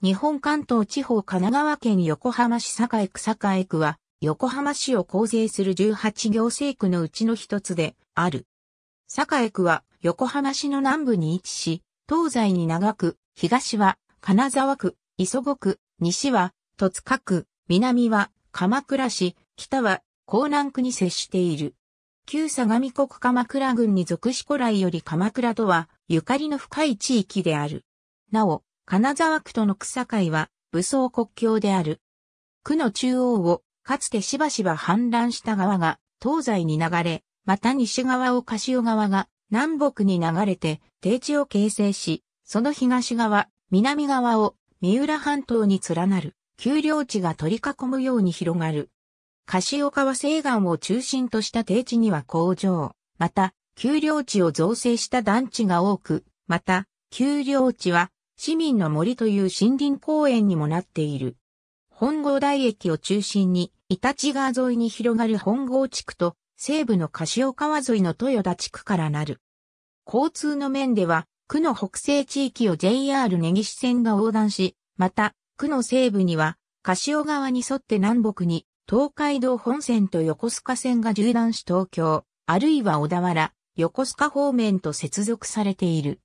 日本関東地方神奈川県横浜市栄区栄区は、横浜市を構成する18行政区のうちの一つである。栄区は横浜市の南部に位置し、東西に長く、東は金沢区、磯子区、西は戸塚区、南は鎌倉市、北は江南区に接している。旧相模国鎌倉郡に属し古来より鎌倉とはゆかりの深い地域である。なお、金沢区との草会は武装国境である。区の中央をかつてしばしば氾濫した川が東西に流れ、また西側を柏川が南北に流れて低地を形成し、その東側、南側を三浦半島に連なる丘陵地が取り囲むように広がる。柏川西岸を中心とした低地には工場、また丘陵地を造成した団地が多く、また丘陵地は市民の森という森林公園にもなっている。本郷台駅を中心に、イタチ川沿いに広がる本郷地区と、西部の柏川沿いの豊田地区からなる。交通の面では、区の北西地域を JR 根岸線が横断し、また、区の西部には、柏川に沿って南北に、東海道本線と横須賀線が縦断し東京、あるいは小田原、横須賀方面と接続されている。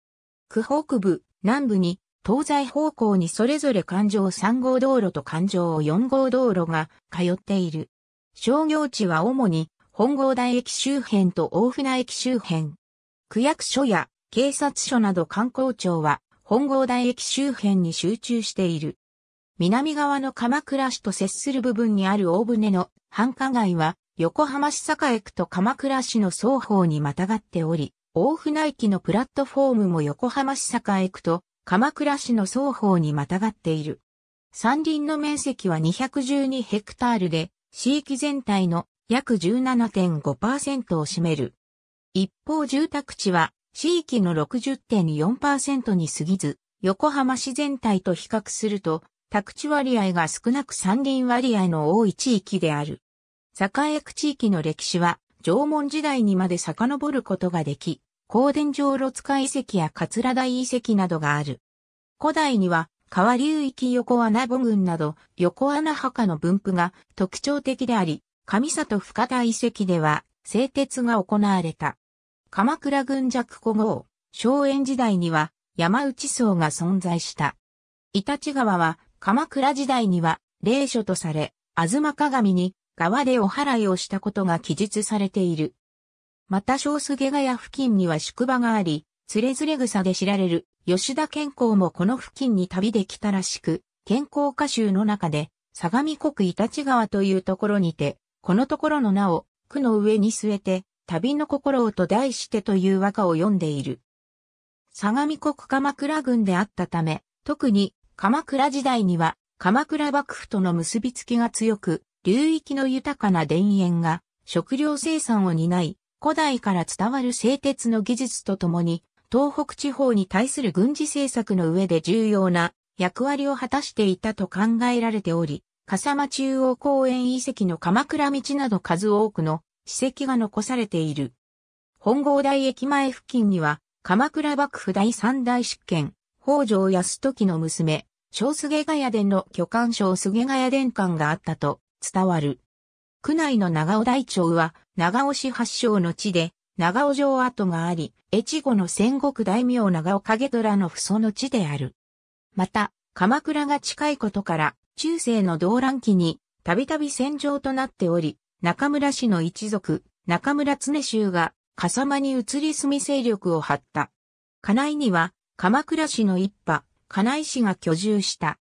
区北部、南部に東西方向にそれぞれ環状3号道路と環状4号道路が通っている。商業地は主に本郷台駅周辺と大船駅周辺。区役所や警察署など観光庁は本郷台駅周辺に集中している。南側の鎌倉市と接する部分にある大船の繁華街は横浜市栄区と鎌倉市の双方にまたがっており、大船駅のプラットフォームも横浜市栄区と鎌倉市の双方にまたがっている。山林の面積は212ヘクタールで、地域全体の約17.5%を占める。一方住宅地は地域の60.4%に過ぎず、横浜市全体と比較すると、宅地割合が少なく山林割合の多い地域である。栄区地域の歴史は縄文時代にまで遡ることができ、高殿城露塚遺跡や桂台遺跡などがある。古代には、川流域横穴母群など、横穴墓の分布が特徴的であり、上里深田遺跡では、製鉄が行われた。鎌倉軍弱古号、荘園時代には、山内層が存在した。イタチ川は、鎌倉時代には、霊所とされ、吾妻鏡に、川でお祓いをしたことが記述されている。また小菅ヶ谷付近には宿場があり、つれづれ草で知られる吉田健康もこの付近に旅できたらしく、健康歌集の中で、相模国伊達川というところにて、このところの名を、区の上に据えて、旅の心をと題してという和歌を読んでいる。相模国鎌倉軍であったため、特に鎌倉時代には鎌倉幕府との結びつきが強く、流域の豊かな田園が食料生産を担い、古代から伝わる製鉄の技術とともに、東北地方に対する軍事政策の上で重要な役割を果たしていたと考えられており、笠間中央公園遺跡の鎌倉道など数多くの史跡が残されている。本郷台駅前付近には、鎌倉幕府第三代執権、北条泰時の娘、小菅ヶ谷殿の巨漢小菅ヶ谷殿館があったと伝わる。区内の長尾台町は、長尾市発祥の地で、長尾城跡があり、越後の戦国大名長尾景虎の不祖の地である。また、鎌倉が近いことから、中世の動乱期に、たびたび戦場となっており、中村氏の一族、中村常州が、笠間に移り住み勢力を張った。金井には、鎌倉市の一派、金井氏が居住した。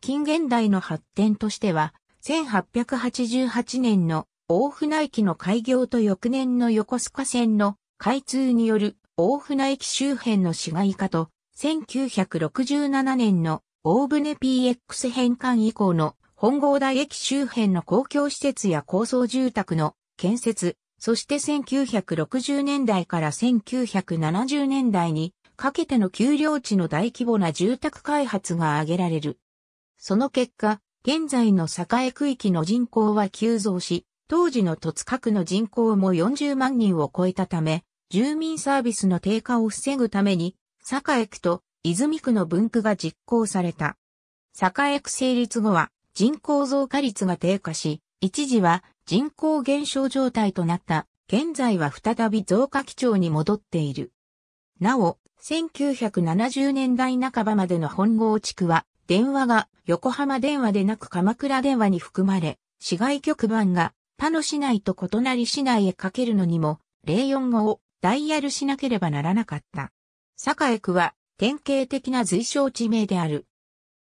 近現代の発展としては、1888年の大船駅の開業と翌年の横須賀線の開通による大船駅周辺の市街化と、1967年の大船 PX 返還以降の本郷台駅周辺の公共施設や高層住宅の建設、そして1960年代から1970年代にかけての丘陵地の大規模な住宅開発が挙げられる。その結果、現在の栄区域の人口は急増し、当時の戸塚区の人口も40万人を超えたため、住民サービスの低下を防ぐために、栄区と泉区の分区が実行された。栄区成立後は人口増加率が低下し、一時は人口減少状態となった。現在は再び増加基調に戻っている。なお、1970年代半ばまでの本郷地区は電話が横浜電話でなく鎌倉電話に含まれ、市外局番が他の市内と異なり市内へかけるのにも045をダイヤルしなければならなかった。栄区は典型的な随称地名である。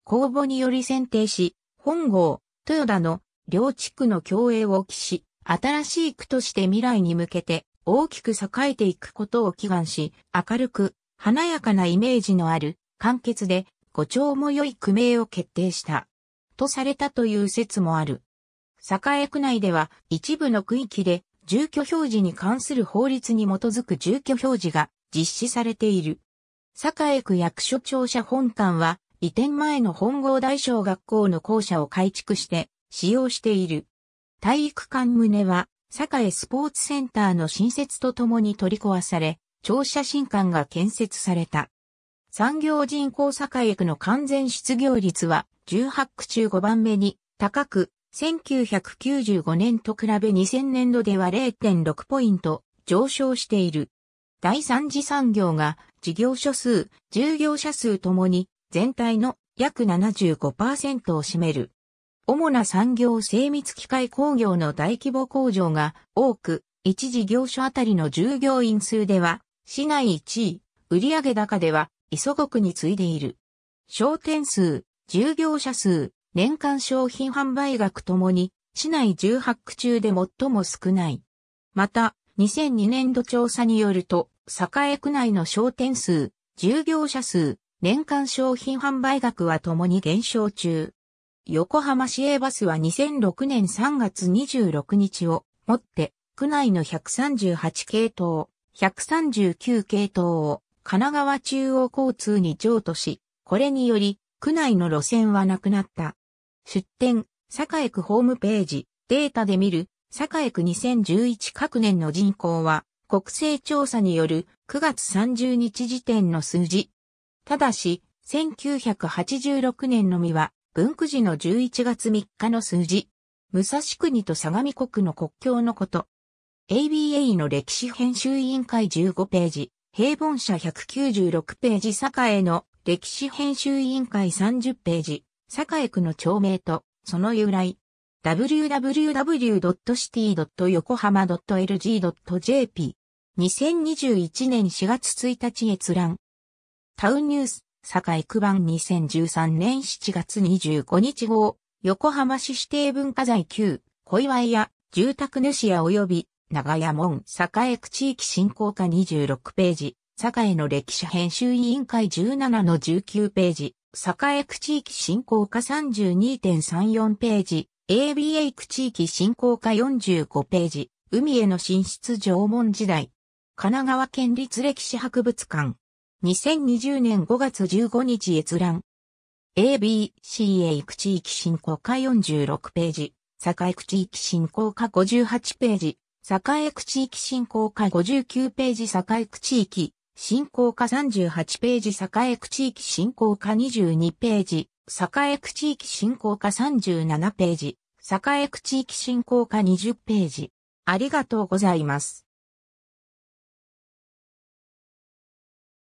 公募により選定し、本郷、豊田の両地区の共栄を期し、新しい区として未来に向けて大きく栄えていくことを祈願し、明るく華やかなイメージのある簡潔で五丁も良い区名を決定した。とされたという説もある。栄区内では一部の区域で住居表示に関する法律に基づく住居表示が実施されている。栄区役所庁舎本館は移転前の本郷大小学校の校舎を改築して使用している。体育館棟は栄スポーツセンターの新設とともに取り壊され、庁舎新館が建設された。産業人口栄区の完全失業率は18区中5番目に高く、1995年と比べ2000年度では0.6ポイント上昇している。第三次産業が事業所数、従業者数ともに全体の約75%を占める。主な産業精密機械工業の大規模工場が多く、一事業所あたりの従業員数では市内1位、売上高では磯国に次いでいる。商店数、従業者数、年間商品販売額ともに、市内18区中で最も少ない。また、2002年度調査によると、栄区内の商店数、従業者数、年間商品販売額はともに減少中。横浜市営バスは2006年3月26日をもって、区内の138系統、139系統を神奈川中央交通に譲渡し、これにより、区内の路線はなくなった。出店、栄区ホームページ、データで見る、栄区2011各年の人口は、国勢調査による9月30日時点の数字。ただし、1986年のみは、文句時の11月3日の数字。武蔵国と相模国の国境のこと。ABA の歴史編集委員会15ページ。平凡社196ページ栄の歴史編集委員会30ページ、栄区の町名と、その由来。www.city.yokohama.lg.jp 2021年4月1日閲覧。タウンニュース、栄区版2013年7月25日号、横浜市指定文化財9、小岩屋、住宅主や及び長屋門、栄区地域振興課26ページ、栄の歴史編集委員会17の19ページ、栄区地域振興課32.34ページ、ABA 区地域振興課45ページ、海への進出縄文時代、神奈川県立歴史博物館、2020年5月15日閲覧、ABCA 区地域振興課46ページ、栄区地域振興課58ページ、栄区地域振興課59ページ栄区地域振興課38ページ栄区地域振興課22ページ栄区地域振興課37ページ栄区地域振興課20ページありがとうございます。